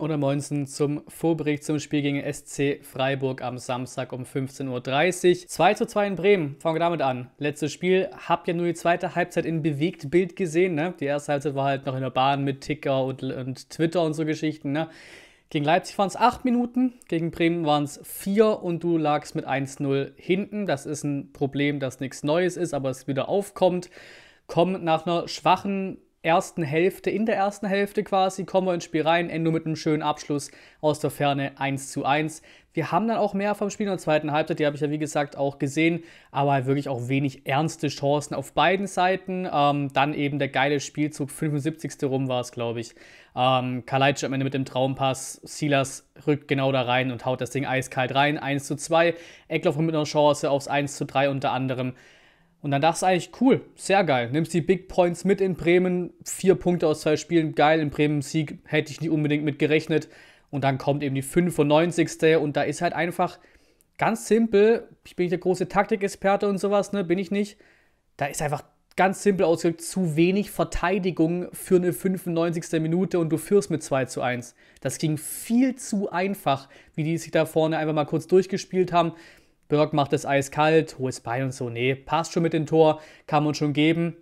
oder 19 zum Vorbericht zum Spiel gegen SC Freiburg am Samstag um 15.30 Uhr. 2 zu 2 in Bremen. Fangen wir damit an. Letztes Spiel. Hab ja nur die zweite Halbzeit in Bewegtbild gesehen. Ne? Die erste Halbzeit war halt noch in der Bahn mit Ticker und, und Twitter und so Geschichten. Ne? Gegen Leipzig waren es 8 Minuten, gegen Bremen waren es 4 und du lagst mit 1-0 hinten. Das ist ein Problem, das nichts Neues ist, aber es wieder aufkommt. Komm nach einer schwachen ersten Hälfte, in der ersten Hälfte quasi, kommen wir ins Spiel rein. Endo mit einem schönen Abschluss aus der Ferne 1 zu 1. Wir haben dann auch mehr vom Spiel in der zweiten Halbzeit, die habe ich ja wie gesagt auch gesehen, aber wirklich auch wenig ernste Chancen auf beiden Seiten. Ähm, dann eben der geile Spielzug, 75. rum war es, glaube ich. Ähm, Kalajdzic am Ende mit dem Traumpass, Silas rückt genau da rein und haut das Ding eiskalt rein, 1 zu 2. Eckloff mit einer Chance aufs 1 zu 3 unter anderem. Und dann dachte ich eigentlich, cool, sehr geil. Nimmst die Big Points mit in Bremen, vier Punkte aus zwei Spielen, geil, in Bremen Sieg, hätte ich nicht unbedingt mit gerechnet. Und dann kommt eben die 95. Und da ist halt einfach ganz simpel, ich bin nicht der große Taktikexperte und sowas, ne, bin ich nicht. Da ist einfach ganz simpel ausgedrückt zu wenig Verteidigung für eine 95. Minute und du führst mit 2 zu 1. Das ging viel zu einfach, wie die sich da vorne einfach mal kurz durchgespielt haben. Berg macht es eiskalt, hohes Bein und so. Nee, passt schon mit dem Tor, kann man schon geben.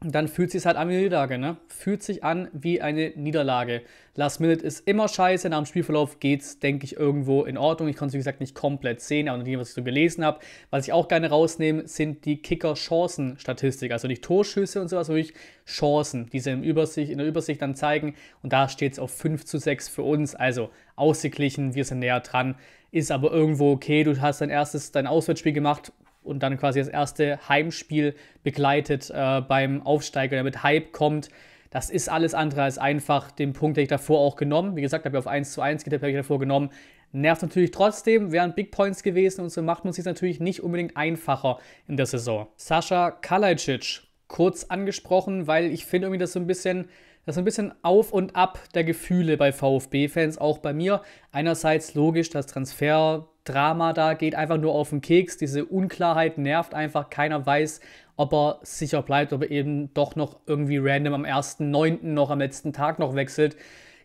Und dann fühlt sich halt an wie eine Niederlage, ne? Fühlt sich an wie eine Niederlage. Last Minute ist immer scheiße. Nach dem Spielverlauf geht's, denke ich, irgendwo in Ordnung. Ich kann es, wie gesagt, nicht komplett sehen, aber nachdem, was ich so gelesen habe, was ich auch gerne rausnehme, sind die Kicker-Chancen-Statistik. Also nicht Torschüsse und sowas, sondern wirklich Chancen, die sie in der Übersicht dann zeigen. Und da steht es auf 5 zu 6 für uns. Also ausgeglichen, wir sind näher dran ist aber irgendwo okay, du hast dein erstes, dein Auswärtsspiel gemacht und dann quasi das erste Heimspiel begleitet äh, beim Aufsteiger, der mit Hype kommt. Das ist alles andere als einfach. Den Punkt hätte ich davor auch genommen. Wie gesagt, habe ich auf 1 zu 1 getippt, habe ich davor genommen. Nervt natürlich trotzdem, wären Big Points gewesen und so macht man es sich natürlich nicht unbedingt einfacher in der Saison. Sascha Kalajdzic, kurz angesprochen, weil ich finde irgendwie das so ein bisschen das ist ein bisschen auf und ab der Gefühle bei VfB-Fans, auch bei mir. Einerseits logisch, das Transfer-Drama da geht einfach nur auf den Keks. Diese Unklarheit nervt einfach. Keiner weiß, ob er sicher bleibt, ob er eben doch noch irgendwie random am 1.9. noch am letzten Tag noch wechselt.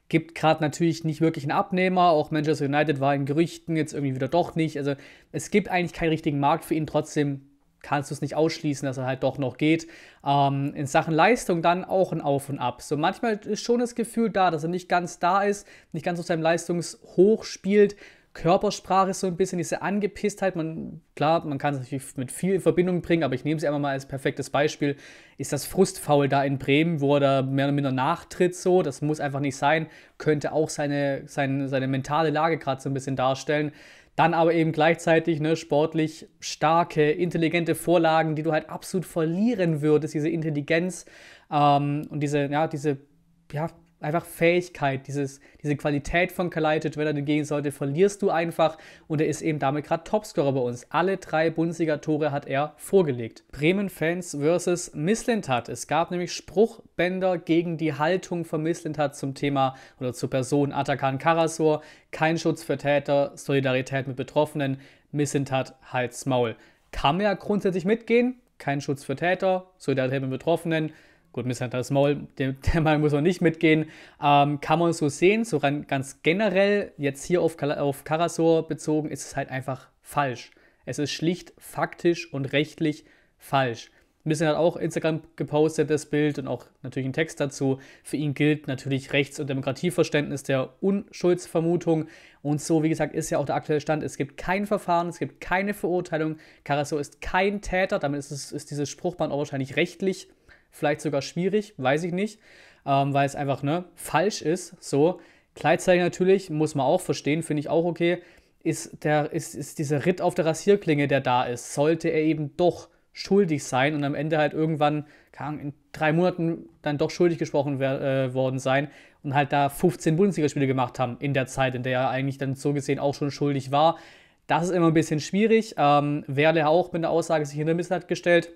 Gibt gerade natürlich nicht wirklich einen Abnehmer. Auch Manchester United war in Gerüchten, jetzt irgendwie wieder doch nicht. Also es gibt eigentlich keinen richtigen Markt für ihn. Trotzdem kannst du es nicht ausschließen, dass er halt doch noch geht. Ähm, in Sachen Leistung dann auch ein Auf und Ab. So manchmal ist schon das Gefühl da, dass er nicht ganz da ist, nicht ganz auf seinem Leistungshoch spielt. Körpersprache ist so ein bisschen diese Angepisstheit. Man, klar, man kann es natürlich mit viel in Verbindung bringen, aber ich nehme sie einfach mal als perfektes Beispiel. Ist das Frustfaul da in Bremen, wo er da mehr oder minder nachtritt, so? Das muss einfach nicht sein. Könnte auch seine, seine, seine mentale Lage gerade so ein bisschen darstellen. Dann aber eben gleichzeitig ne, sportlich starke, intelligente Vorlagen, die du halt absolut verlieren würdest, diese Intelligenz ähm, und diese, ja, diese ja, einfach Fähigkeit, dieses, diese Qualität von Kalaitic, wenn er dagegen sollte, verlierst du einfach und er ist eben damit gerade Topscorer bei uns. Alle drei Bundesliga-Tore hat er vorgelegt. Bremen-Fans versus Misslintat. Es gab nämlich Spruchbänder gegen die Haltung von Misslintat zum Thema oder zur Person Atakan Karasor. Kein Schutz für Täter, Solidarität mit Betroffenen, Misslintat halt's Maul. Kann man ja grundsätzlich mitgehen, kein Schutz für Täter, Solidarität mit Betroffenen, Gut, Misshandlertes Maul, der, der Meinung muss man nicht mitgehen. Ähm, kann man so sehen, so ganz generell, jetzt hier auf, auf Karasor bezogen, ist es halt einfach falsch. Es ist schlicht faktisch und rechtlich falsch. Bisschen hat auch Instagram gepostet, das Bild und auch natürlich einen Text dazu. Für ihn gilt natürlich Rechts- und Demokratieverständnis der Unschuldsvermutung. Und so, wie gesagt, ist ja auch der aktuelle Stand. Es gibt kein Verfahren, es gibt keine Verurteilung. Carasso ist kein Täter, damit ist, es, ist dieses Spruchband auch wahrscheinlich rechtlich vielleicht sogar schwierig, weiß ich nicht, ähm, weil es einfach ne, falsch ist. So, gleichzeitig natürlich, muss man auch verstehen, finde ich auch okay, ist, der, ist, ist dieser Ritt auf der Rasierklinge, der da ist, sollte er eben doch schuldig sein und am Ende halt irgendwann in drei Monaten dann doch schuldig gesprochen äh, worden sein und halt da 15 Bundesligaspiele gemacht haben in der Zeit, in der er eigentlich dann so gesehen auch schon schuldig war. Das ist immer ein bisschen schwierig. Ähm, Werle auch mit der Aussage sich hinter Missrat gestellt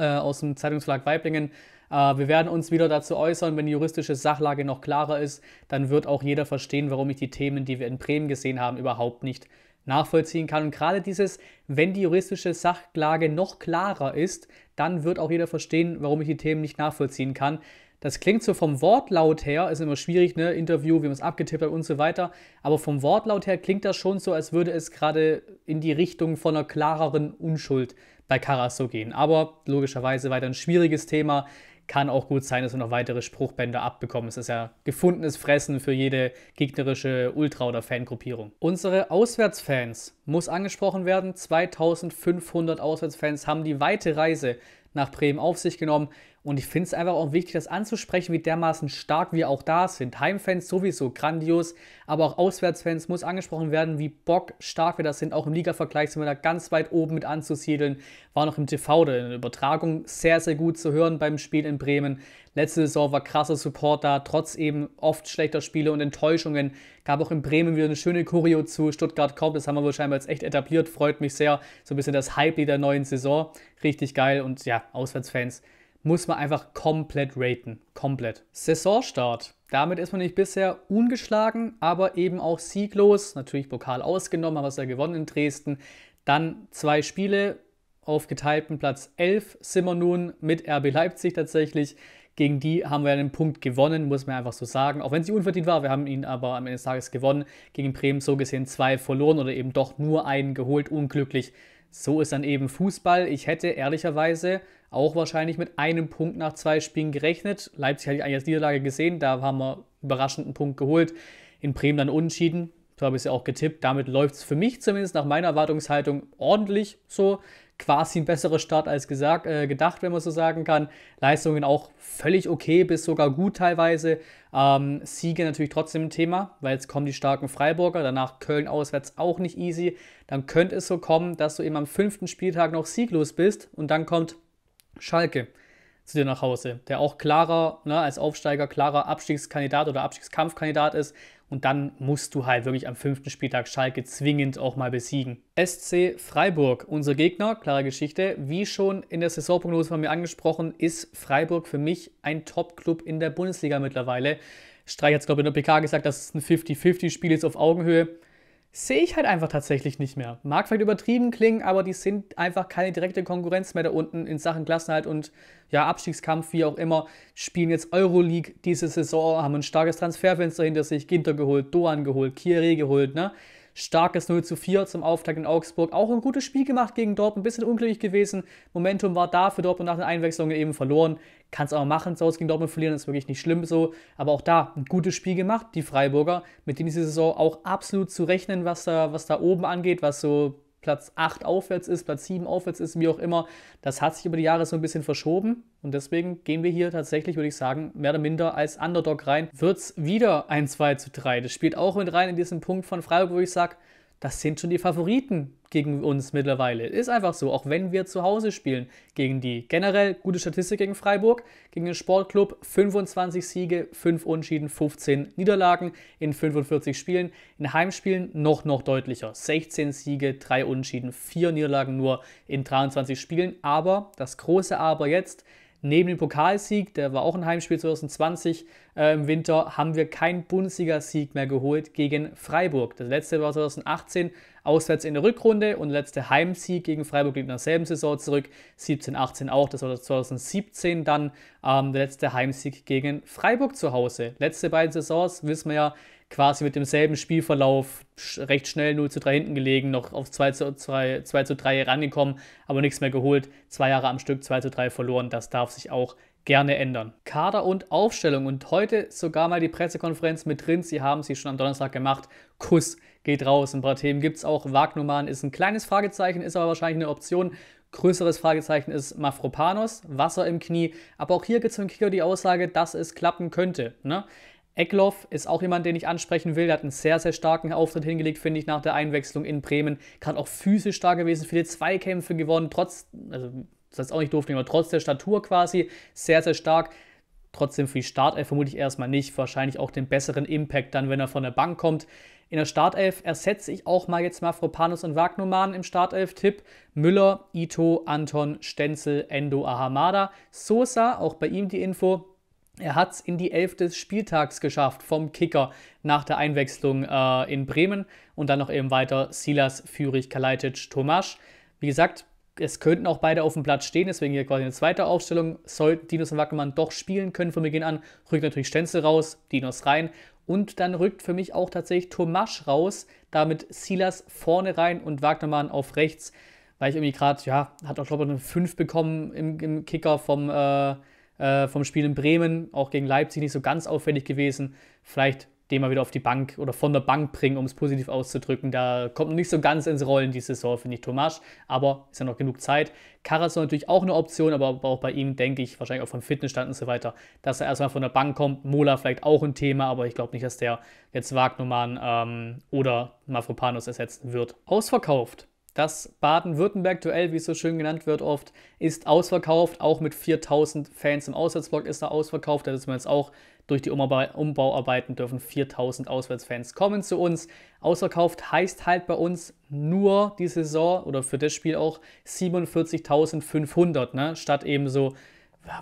äh, aus dem Zeitungsverlag Weiblingen. Äh, wir werden uns wieder dazu äußern, wenn die juristische Sachlage noch klarer ist, dann wird auch jeder verstehen, warum ich die Themen, die wir in Bremen gesehen haben, überhaupt nicht nachvollziehen kann. Und gerade dieses, wenn die juristische Sachlage noch klarer ist, dann wird auch jeder verstehen, warum ich die Themen nicht nachvollziehen kann. Das klingt so vom Wortlaut her, ist immer schwierig, ne? Interview, wie man es abgetippt hat und so weiter. Aber vom Wortlaut her klingt das schon so, als würde es gerade in die Richtung von einer klareren Unschuld bei Karas so gehen. Aber logischerweise weiter ein schwieriges Thema. Kann auch gut sein, dass wir noch weitere Spruchbänder abbekommen. Es ist ja gefundenes Fressen für jede gegnerische Ultra- oder Fangruppierung. Unsere Auswärtsfans muss angesprochen werden. 2500 Auswärtsfans haben die weite Reise nach Bremen auf sich genommen und ich finde es einfach auch wichtig, das anzusprechen, wie dermaßen stark wir auch da sind. Heimfans sowieso grandios, aber auch Auswärtsfans muss angesprochen werden, wie bockstark wir das sind. Auch im Liga-Vergleich sind wir da ganz weit oben mit anzusiedeln. War noch im TV oder in der Übertragung sehr, sehr gut zu hören beim Spiel in Bremen. Letzte Saison war krasser Support da, trotz eben oft schlechter Spiele und Enttäuschungen. Gab auch in Bremen wieder eine schöne Choreo zu Stuttgart kommt. Das haben wir wohl scheinbar jetzt echt etabliert. Freut mich sehr. So ein bisschen das Hype der neuen Saison. Richtig geil und ja, Auswärtsfans muss man einfach komplett raten. Komplett. Saisonstart. Damit ist man nicht bisher ungeschlagen, aber eben auch sieglos. Natürlich Pokal ausgenommen, aber es ja gewonnen in Dresden. Dann zwei Spiele auf geteilten Platz 11 sind wir nun mit RB Leipzig tatsächlich. Gegen die haben wir einen Punkt gewonnen, muss man einfach so sagen. Auch wenn sie unverdient war, wir haben ihn aber am Ende des Tages gewonnen. Gegen Bremen so gesehen zwei verloren oder eben doch nur einen geholt, unglücklich. So ist dann eben Fußball. Ich hätte ehrlicherweise auch wahrscheinlich mit einem Punkt nach zwei Spielen gerechnet. Leipzig hatte ich eigentlich als Niederlage gesehen, da haben wir überraschend einen Punkt geholt. In Bremen dann unentschieden, so habe ich es ja auch getippt. Damit läuft es für mich zumindest nach meiner Erwartungshaltung ordentlich so quasi ein besserer Start als gesagt, äh, gedacht, wenn man so sagen kann. Leistungen auch völlig okay bis sogar gut teilweise. Ähm, Siege natürlich trotzdem ein Thema, weil jetzt kommen die starken Freiburger, danach Köln auswärts auch nicht easy. Dann könnte es so kommen, dass du eben am fünften Spieltag noch sieglos bist und dann kommt Schalke zu dir nach Hause, der auch klarer ne, als Aufsteiger, klarer Abstiegskandidat oder Abstiegskampfkandidat ist und dann musst du halt wirklich am fünften Spieltag Schalke zwingend auch mal besiegen. SC Freiburg, unser Gegner, klare Geschichte. Wie schon in der Saisonprognose von mir angesprochen, ist Freiburg für mich ein Top-Club in der Bundesliga mittlerweile. Streich hat es, glaube ich, in der PK gesagt, dass es ein 50-50-Spiel ist auf Augenhöhe sehe ich halt einfach tatsächlich nicht mehr. Mag vielleicht übertrieben klingen, aber die sind einfach keine direkte Konkurrenz mehr da unten in Sachen Klassenhalt und ja, Abstiegskampf, wie auch immer. Spielen jetzt Euroleague diese Saison, haben ein starkes Transferfenster hinter sich, Ginter geholt, Doan geholt, Kieré geholt, ne? Starkes 0 zu 4 zum Auftakt in Augsburg. Auch ein gutes Spiel gemacht gegen Dortmund, ein bisschen unglücklich gewesen. Momentum war da für Dortmund nach den Einwechslungen eben verloren. Kann es auch machen, zu gegen Dortmund verlieren, ist wirklich nicht schlimm so. Aber auch da ein gutes Spiel gemacht, die Freiburger, mit denen diese Saison auch absolut zu rechnen, was da, was da oben angeht, was so Platz 8 aufwärts ist, Platz 7 aufwärts ist, wie auch immer. Das hat sich über die Jahre so ein bisschen verschoben und deswegen gehen wir hier tatsächlich, würde ich sagen, mehr oder minder als Underdog rein. Wird es wieder ein 2 zu 3. Das spielt auch mit rein in diesen Punkt von Freiburg, wo ich sage, das sind schon die Favoriten gegen uns mittlerweile. Ist einfach so, auch wenn wir zu Hause spielen gegen die. Generell gute Statistik gegen Freiburg, gegen den Sportclub 25 Siege, 5 Unschieden, 15 Niederlagen in 45 Spielen. In Heimspielen noch, noch deutlicher. 16 Siege, 3 Unschieden, 4 Niederlagen nur in 23 Spielen. Aber, das große Aber jetzt, Neben dem Pokalsieg, der war auch ein Heimspiel 2020 äh, im Winter, haben wir keinen Bundesliga-Sieg mehr geholt gegen Freiburg. Das letzte war 2018, auswärts in der Rückrunde und letzte Heimsieg gegen Freiburg liegt nach selben Saison zurück. 17, 18 auch, das war 2017 dann ähm, der letzte Heimsieg gegen Freiburg zu Hause. Letzte beiden Saisons wissen wir ja, quasi mit demselben Spielverlauf recht schnell 0 zu 3 hinten gelegen, noch auf 2 zu 2, 2 zu 3 herangekommen, aber nichts mehr geholt. Zwei Jahre am Stück 2 zu 3 verloren, das darf sich auch gerne ändern. Kader und Aufstellung und heute sogar mal die Pressekonferenz mit drin, sie haben sie schon am Donnerstag gemacht. Kuss geht raus. Ein paar Themen gibt es auch. Wagnumann ist ein kleines Fragezeichen, ist aber wahrscheinlich eine Option. Größeres Fragezeichen ist Mafropanos, Wasser im Knie. Aber auch hier gibt es vom Kicker die Aussage, dass es klappen könnte. Ne? Eckloff ist auch jemand, den ich ansprechen will. Der hat einen sehr, sehr starken Auftritt hingelegt, finde ich, nach der Einwechslung in Bremen. Gerade auch physisch stark gewesen, viele Zweikämpfe gewonnen, trotz, also das heißt auch nicht doof, aber trotz der Statur quasi, sehr, sehr stark. Trotzdem für die Start Startelf vermutlich erstmal nicht, wahrscheinlich auch den besseren Impact dann, wenn er von der Bank kommt. In der Startelf ersetze ich auch mal jetzt Mafropanus und Wagnoman im Startelf-Tipp. Müller, Ito, Anton, Stenzel, Endo, Ahamada, Sosa, auch bei ihm die Info. Er hat es in die Elf des Spieltags geschafft vom Kicker nach der Einwechslung äh, in Bremen und dann noch eben weiter Silas, Führich, Kalajdzic, Tomasch. Wie gesagt, es könnten auch beide auf dem Platz stehen, deswegen hier quasi eine zweite Aufstellung. Sollten Dinos und Wackelmann doch spielen können von Beginn an, rückt natürlich Stenzel raus, Dinos rein. Und dann rückt für mich auch tatsächlich Tomasch raus, damit Silas vorne rein und Wagnermann auf rechts, weil ich irgendwie gerade, ja, hat auch, glaube ich, eine 5 bekommen im, im Kicker vom, äh, äh, vom Spiel in Bremen, auch gegen Leipzig nicht so ganz auffällig gewesen. Vielleicht den mal wieder auf die Bank oder von der Bank bringen, um es positiv auszudrücken. Da kommt nicht so ganz ins Rollen diese Saison, finde ich, Tomasch. Aber ist ja noch genug Zeit. Karazor natürlich auch eine Option, aber auch bei ihm denke ich, wahrscheinlich auch vom Fitnessstand und so weiter, dass er erstmal von der Bank kommt. Mola vielleicht auch ein Thema, aber ich glaube nicht, dass der jetzt Wagnumann ähm, oder Mafropanos ersetzen wird. Ausverkauft. Das Baden-Württemberg-Duell, wie es so schön genannt wird oft, ist ausverkauft. Auch mit 4000 Fans im Auswärtsblock ist er ausverkauft. Da ist man jetzt auch durch die Umbauarbeiten dürfen 4000 Auswärtsfans kommen zu uns. Ausverkauft heißt halt bei uns nur die Saison oder für das Spiel auch 47.500, ne? statt eben so,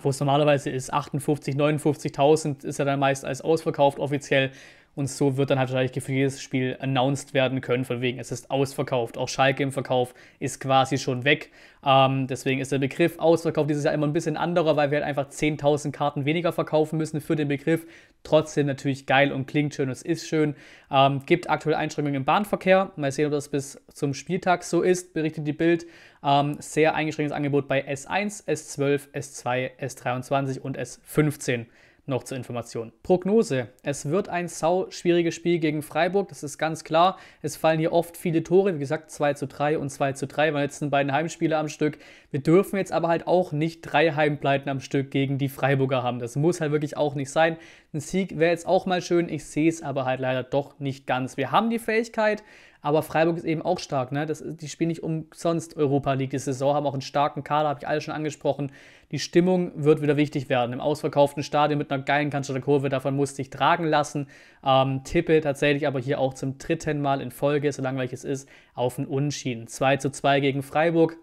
wo es normalerweise ist, 58.000, 59.000 ist ja dann meist als ausverkauft offiziell. Und so wird dann halt wahrscheinlich für jedes Spiel announced werden können, von wegen, es ist ausverkauft. Auch Schalke im Verkauf ist quasi schon weg. Ähm, deswegen ist der Begriff ausverkauft dieses Jahr immer ein bisschen anderer, weil wir halt einfach 10.000 Karten weniger verkaufen müssen für den Begriff. Trotzdem natürlich geil und klingt schön und es ist schön. Ähm, gibt aktuell Einschränkungen im Bahnverkehr. Mal sehen, ob das bis zum Spieltag so ist, berichtet die Bild. Ähm, sehr eingeschränktes Angebot bei S1, S12, S2, S23 und S15 noch zur Information. Prognose. Es wird ein sau schwieriges Spiel gegen Freiburg, das ist ganz klar. Es fallen hier oft viele Tore, wie gesagt 2 zu 3 und 2 zu 3 waren jetzt beiden Heimspiele am Stück. Wir dürfen jetzt aber halt auch nicht drei Heimpleiten am Stück gegen die Freiburger haben. Das muss halt wirklich auch nicht sein. Ein Sieg wäre jetzt auch mal schön, ich sehe es aber halt leider doch nicht ganz. Wir haben die Fähigkeit, aber Freiburg ist eben auch stark. Ne? Das, die spielen nicht umsonst Europa League die Saison, haben auch einen starken Kader, habe ich alle schon angesprochen. Die Stimmung wird wieder wichtig werden. Im ausverkauften Stadion mit einer geilen Cannstatter Kurve, davon musste ich tragen lassen. Ähm, tippe tatsächlich aber hier auch zum dritten Mal in Folge, so langweilig es ist, auf den Unentschieden. 2 zu 2 gegen Freiburg.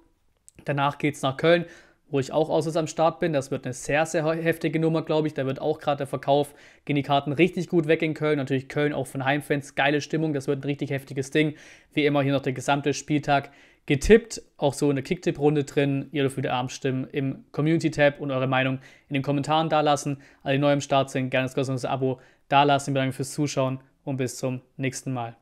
Danach geht es nach Köln wo ich auch auswärts am Start bin. Das wird eine sehr, sehr heftige Nummer, glaube ich. Da wird auch gerade der Verkauf, gehen die Karten richtig gut weg in Köln. Natürlich Köln auch von Heimfans, geile Stimmung. Das wird ein richtig heftiges Ding. Wie immer hier noch der gesamte Spieltag getippt. Auch so eine Kicktipp-Runde drin. Ihr dürft wieder abends stimmen im Community-Tab und eure Meinung in den Kommentaren dalassen. Alle, die neu im Start sind, gerne das kostenlose Abo dalassen. Bedanke fürs Zuschauen und bis zum nächsten Mal.